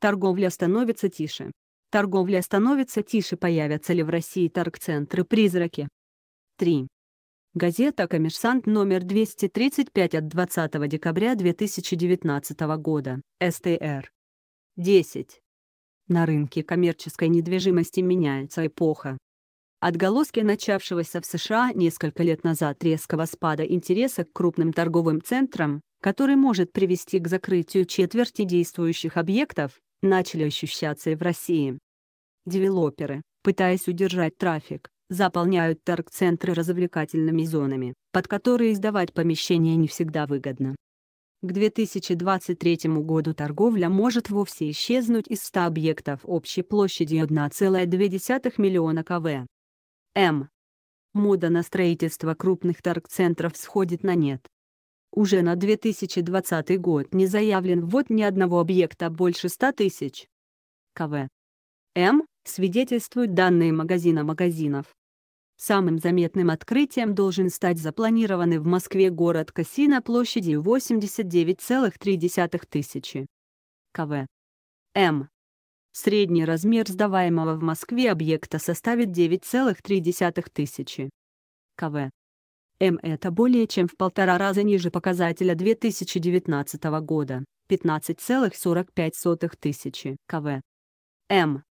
Торговля становится тише. Торговля становится тише, появятся ли в России торг-центры-призраки. 3. Газета «Коммерсант» номер 235 от 20 декабря 2019 года, СТР. 10. На рынке коммерческой недвижимости меняется эпоха. Отголоски начавшегося в США несколько лет назад резкого спада интереса к крупным торговым центрам, который может привести к закрытию четверти действующих объектов, начали ощущаться и в России. Девелоперы, пытаясь удержать трафик, заполняют торг-центры развлекательными зонами, под которые сдавать помещения не всегда выгодно. К 2023 году торговля может вовсе исчезнуть из 100 объектов общей площадью 1,2 миллиона КВ. М. Мода на строительство крупных торг-центров сходит на нет. Уже на 2020 год не заявлен ввод ни одного объекта больше 100 тысяч. КВ. М. Свидетельствуют данные магазина магазинов. Самым заметным открытием должен стать запланированный в Москве город Кассино площадью 89,3 тысячи. КВ. М. Средний размер сдаваемого в Москве объекта составит 9,3 тысячи. КВ. М это более чем в полтора раза ниже показателя 2019 года, 15,45 тысячи КВ. М.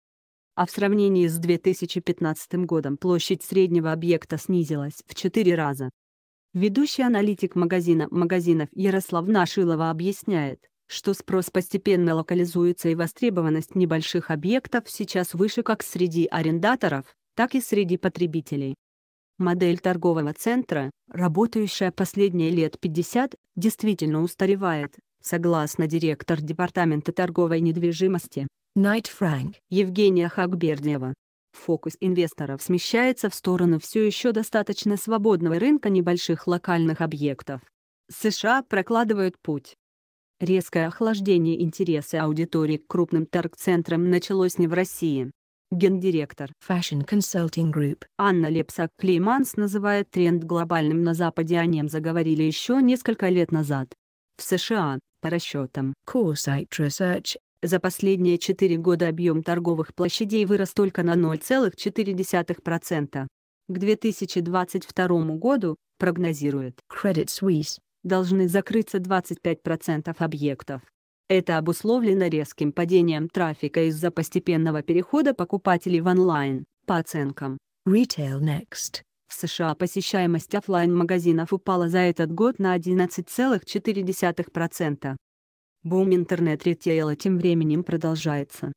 А в сравнении с 2015 годом площадь среднего объекта снизилась в 4 раза. Ведущий аналитик магазина магазинов Ярослав Нашилова объясняет, что спрос постепенно локализуется и востребованность небольших объектов сейчас выше как среди арендаторов, так и среди потребителей. Модель торгового центра, работающая последние лет 50, действительно устаревает, согласно директор Департамента торговой недвижимости Найт Франк Евгения Хакбердева. Фокус инвесторов смещается в сторону все еще достаточно свободного рынка небольших локальных объектов. США прокладывают путь. Резкое охлаждение интереса аудитории к крупным торг-центрам началось не в России. Гендиректор Fashion Consulting Group Анна Лепсак Клейманс называет тренд глобальным на Западе о нем заговорили еще несколько лет назад. В США, по расчетам CoreSite Research, за последние четыре года объем торговых площадей вырос только на 0,4%. К 2022 году, прогнозирует Credit Suisse, должны закрыться 25% объектов. Это обусловлено резким падением трафика из-за постепенного перехода покупателей в онлайн. По оценкам Retail Next, в США посещаемость офлайн-магазинов упала за этот год на 11,4%. Бум интернет ретейла тем временем продолжается.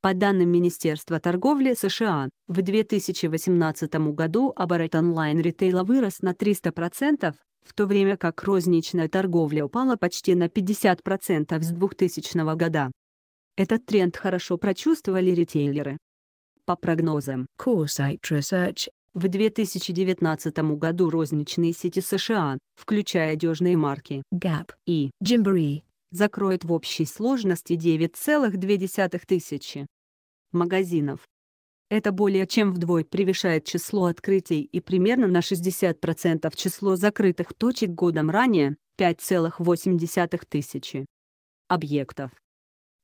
По данным Министерства торговли США, в 2018 году оборот онлайн ретейла вырос на 300%, в то время как розничная торговля упала почти на 50% с 2000 года. Этот тренд хорошо прочувствовали ритейлеры. По прогнозам CoreSite Research, в 2019 году розничные сети США, включая одежные марки Gap и Gymboree, закроют в общей сложности 9,2 тысячи магазинов. Это более чем вдвое превышает число открытий и примерно на 60% число закрытых точек годом ранее, 5,8 тысячи объектов.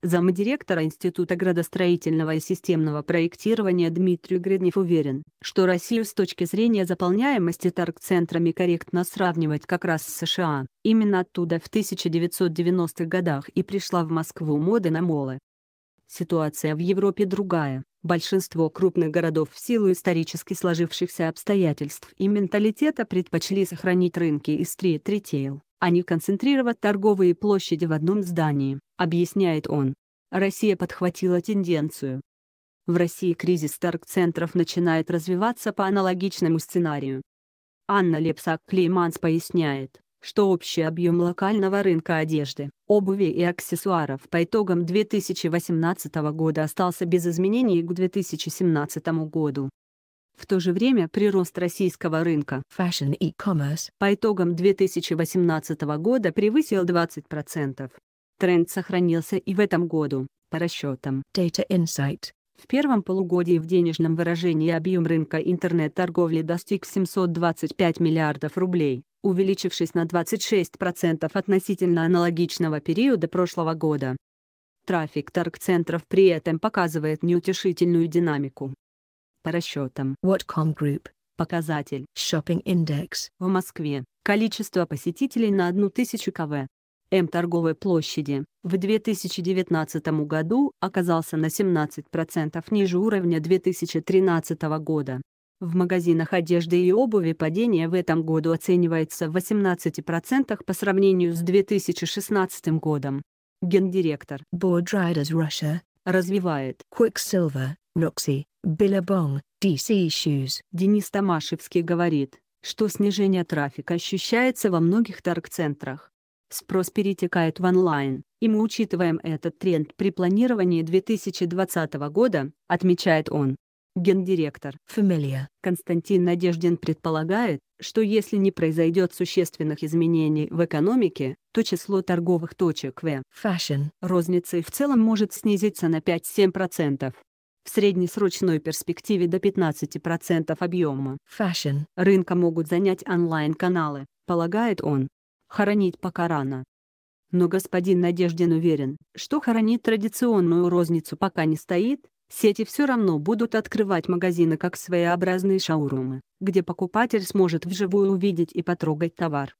Замдиректора Института градостроительного и системного проектирования Дмитрий Гриднев уверен, что Россию с точки зрения заполняемости торг-центрами корректно сравнивать как раз с США. Именно оттуда в 1990-х годах и пришла в Москву мода на молы. Ситуация в Европе другая. Большинство крупных городов в силу исторически сложившихся обстоятельств и менталитета предпочли сохранить рынки и стрит-ритейл, а не концентрировать торговые площади в одном здании, объясняет он. Россия подхватила тенденцию. В России кризис торг-центров начинает развиваться по аналогичному сценарию. Анна Лепсак-Клейманс поясняет, что общий объем локального рынка одежды, обуви и аксессуаров по итогам 2018 года остался без изменений к 2017 году. В то же время прирост российского рынка Fashion e-commerce по итогам 2018 года превысил 20%. Тренд сохранился и в этом году, по расчетам Data Insight. В первом полугодии в денежном выражении объем рынка интернет-торговли достиг 725 миллиардов рублей, увеличившись на 26% относительно аналогичного периода прошлого года. Трафик торг-центров при этом показывает неутешительную динамику. По расчетам Whatcom Group, показатель Shopping Index в Москве, количество посетителей на 1000 КВ М торговой площади в 2019 году оказался на 17% ниже уровня 2013 года. В магазинах одежды и обуви падение в этом году оценивается в 18% по сравнению с 2016 годом. Гендиректор Board Riders Russia развивает Quicksilver, Roxy, Billabong, DC Shoes. Денис Тамашевский говорит, что снижение трафика ощущается во многих торг-центрах. Спрос перетекает в онлайн, и мы учитываем этот тренд при планировании 2020 года, отмечает он. Гендиректор Фамилия Константин Надеждин предполагает, что если не произойдет существенных изменений в экономике, то число торговых точек в Fashion розницы в целом может снизиться на 5-7%. В среднесрочной перспективе до 15% объема Fashion рынка могут занять онлайн-каналы, полагает он. Хоронить пока рано. Но господин Надеждин уверен, что хоронить традиционную розницу пока не стоит, Сети все равно будут открывать магазины как своеобразные шаурумы, где покупатель сможет вживую увидеть и потрогать товар.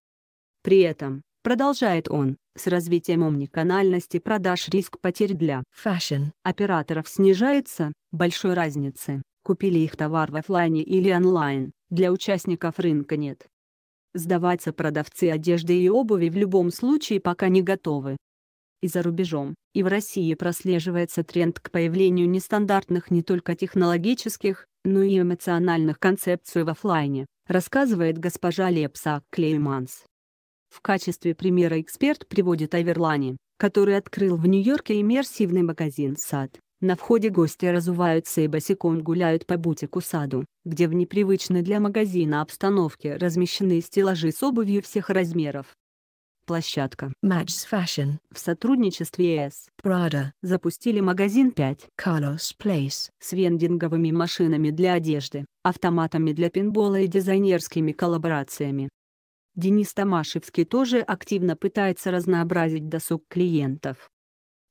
При этом, продолжает он, с развитием омниканальности продаж риск потерь для fashion операторов снижается, большой разницы, купили их товар в офлайне или онлайн, для участников рынка нет. Сдаваться продавцы одежды и обуви в любом случае пока не готовы, и за рубежом. И в России прослеживается тренд к появлению нестандартных не только технологических, но и эмоциональных концепций в офлайне, рассказывает госпожа Лепса Клейманс. В качестве примера эксперт приводит Аверлани, который открыл в Нью-Йорке иммерсивный магазин «Сад». На входе гости разуваются и босиком гуляют по бутику саду, где в непривычной для магазина обстановке размещены стеллажи с обувью всех размеров, Площадка Match Fashion в сотрудничестве с Prada запустили магазин 5 Carlos Place с вендинговыми машинами для одежды, автоматами для пинбола и дизайнерскими коллаборациями. Денис Тамашевский тоже активно пытается разнообразить досуг клиентов.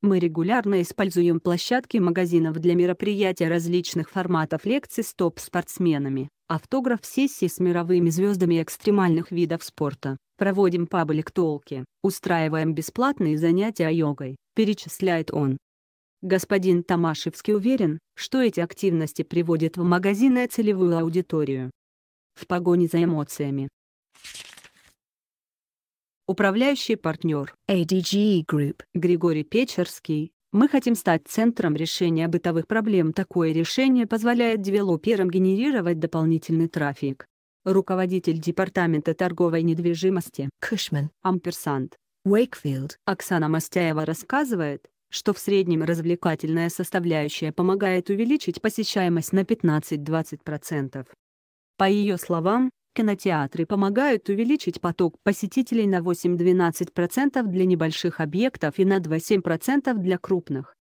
Мы регулярно используем площадки магазинов для мероприятий различных форматов лекций с топ-спортсменами, автограф-сессий с мировыми звездами экстремальных видов спорта, Проводим паблик-толки, устраиваем бесплатные занятия йогой, перечисляет он. Господин Тамашевский уверен, что эти активности приводят в магазины целевую аудиторию. В погоне за эмоциями. Управляющий партнер ADG Group Григорий Печерский. Мы хотим стать центром решения бытовых проблем. Такое решение позволяет девелоперам генерировать дополнительный трафик, руководитель департамента торговой недвижимости Кышман Амперсант Уэйкфилд Оксана Мастяева рассказывает, что в среднем развлекательная составляющая помогает увеличить посещаемость на 15-20%. По ее словам, кинотеатры помогают увеличить поток посетителей на 8-12% для небольших объектов и на 2-7% для крупных.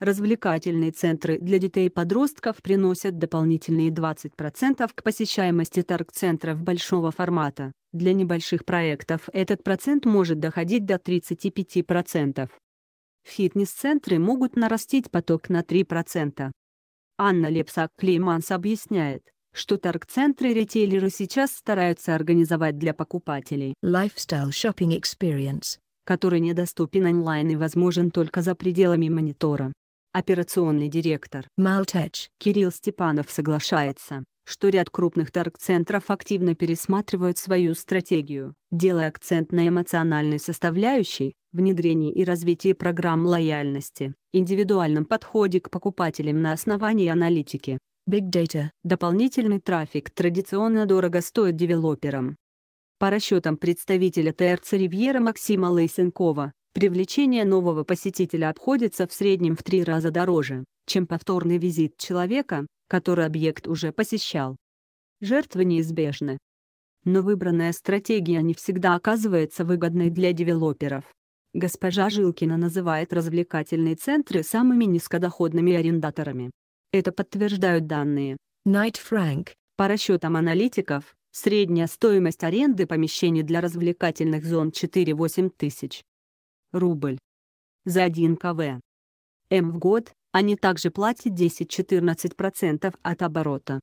Развлекательные центры для детей и подростков приносят дополнительные 20% к посещаемости торг-центров большого формата. Для небольших проектов этот процент может доходить до 35%. Фитнес-центры могут нарастить поток на 3%. Анна Лепсак-Клейманс объясняет, что торг-центры ритейлеры сейчас стараются организовать для покупателей lifestyle shopping experience, который недоступен онлайн и возможен только за пределами монитора. Операционный директор Малтач Кирилл Степанов соглашается, что ряд крупных торг-центров активно пересматривают свою стратегию, делая акцент на эмоциональной составляющей, внедрении и развитии программ лояльности, индивидуальном подходе к покупателям на основании аналитики. Big Data. Дополнительный трафик традиционно дорого стоит девелоперам. По расчетам представителя ТРЦ «Ривьера» Максима Лысенкова, Привлечение нового посетителя обходится в среднем в три раза дороже, чем повторный визит человека, который объект уже посещал. Жертвы неизбежны. Но выбранная стратегия не всегда оказывается выгодной для девелоперов. Госпожа Жилкина называет развлекательные центры самыми низкодоходными арендаторами. Это подтверждают данные. Найт Фрэнк. По расчетам аналитиков, средняя стоимость аренды помещений для развлекательных зон 4-8 тысяч рубль. За 1 КВ. М в год они также платят 10-14% от оборота.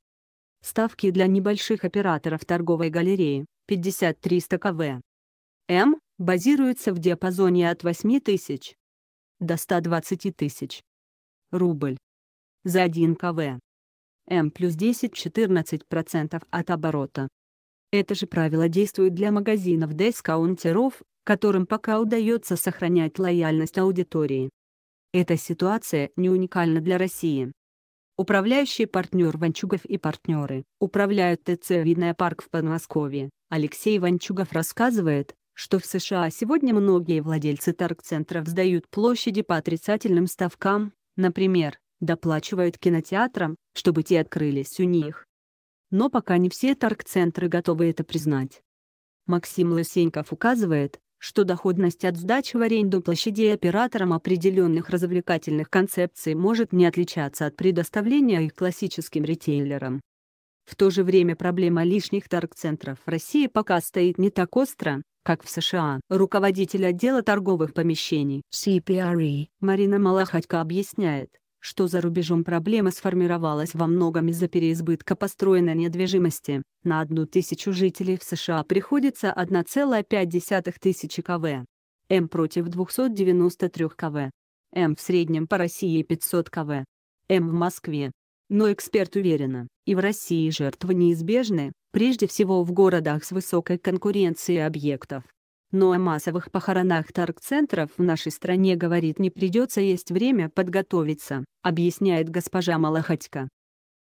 Ставки для небольших операторов торговой галереи – 50-300 КВ. М базируется в диапазоне от 8 тысяч до 120 тысяч рубль за 1 КВ. М плюс 10-14% от оборота. Это же правило действует для магазинов дискаунтеров которым пока удается сохранять лояльность аудитории. Эта ситуация не уникальна для России. Управляющий партнер Ванчугов и партнеры управляют ТЦ «Видная парк» в Подмосковье. Алексей Ванчугов рассказывает, что в США сегодня многие владельцы торг-центров сдают площади по отрицательным ставкам, например, доплачивают кинотеатрам, чтобы те открылись у них. Но пока не все торг-центры готовы это признать. Максим Лысеньков указывает, что доходность от сдачи в аренду площадей операторам определенных развлекательных концепций может не отличаться от предоставления их классическим ритейлерам. В то же время проблема лишних торг-центров в России пока стоит не так остро, как в США. Руководитель отдела торговых помещений CPRE Марина Малахатько объясняет, что за рубежом проблема сформировалась во многом из-за переизбытка построенной недвижимости. На одну тысячу жителей в США приходится 1,5 тысячи КВ. М против 293 КВ. М в среднем по России 500 КВ. М в Москве. Но эксперт уверена, и в России жертвы неизбежны, прежде всего в городах с высокой конкуренцией объектов но о массовых похоронах торг-центров в нашей стране говорит не придется есть время подготовиться, объясняет госпожа Малахатько.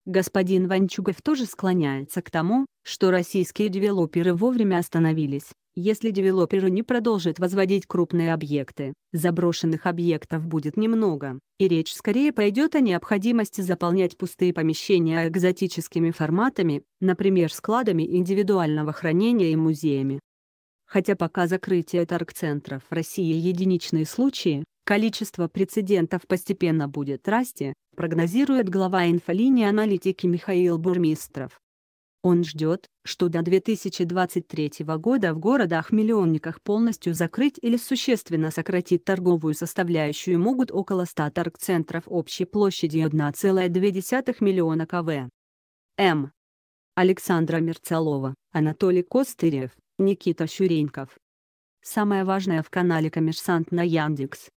Господин Ванчугов тоже склоняется к тому, что российские девелоперы вовремя остановились. Если девелоперы не продолжат возводить крупные объекты, заброшенных объектов будет немного, и речь скорее пойдет о необходимости заполнять пустые помещения экзотическими форматами, например складами индивидуального хранения и музеями. Хотя пока закрытие торг центров в России единичные случаи, количество прецедентов постепенно будет расти, прогнозирует глава инфолинии аналитики Михаил Бурмистров. Он ждет, что до 2023 года в городах-миллионниках полностью закрыть или существенно сократить торговую составляющую могут около 100 торг центров общей площади 1,2 миллиона КВ. М. Александра Мерцалова, Анатолий Костырев. Никита Щуреньков. Самое важное в канале Коммерсант на Яндекс.